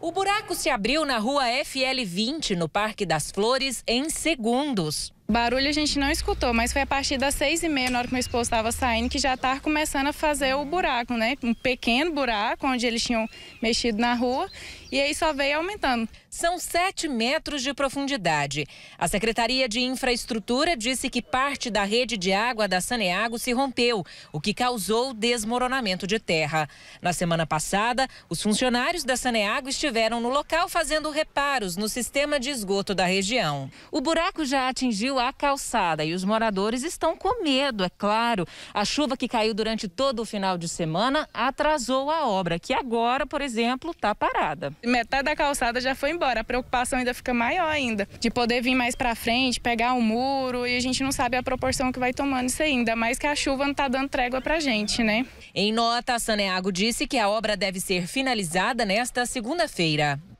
O buraco se abriu na rua FL20, no Parque das Flores, em segundos. Barulho a gente não escutou, mas foi a partir das seis e meia, na hora que meu esposo estava saindo, que já estava começando a fazer o buraco, né? Um pequeno buraco onde eles tinham mexido na rua e aí só veio aumentando. São sete metros de profundidade. A Secretaria de Infraestrutura disse que parte da rede de água da Saneago se rompeu, o que causou desmoronamento de terra. Na semana passada, os funcionários da Saneago estiveram no local fazendo reparos no sistema de esgoto da região. O buraco já atingiu caiu a calçada e os moradores estão com medo, é claro. A chuva que caiu durante todo o final de semana atrasou a obra, que agora, por exemplo, está parada. Metade da calçada já foi embora, a preocupação ainda fica maior ainda, de poder vir mais para frente, pegar um muro e a gente não sabe a proporção que vai tomando isso ainda, mais que a chuva não está dando trégua para gente, né? Em nota, a Saneago disse que a obra deve ser finalizada nesta segunda-feira.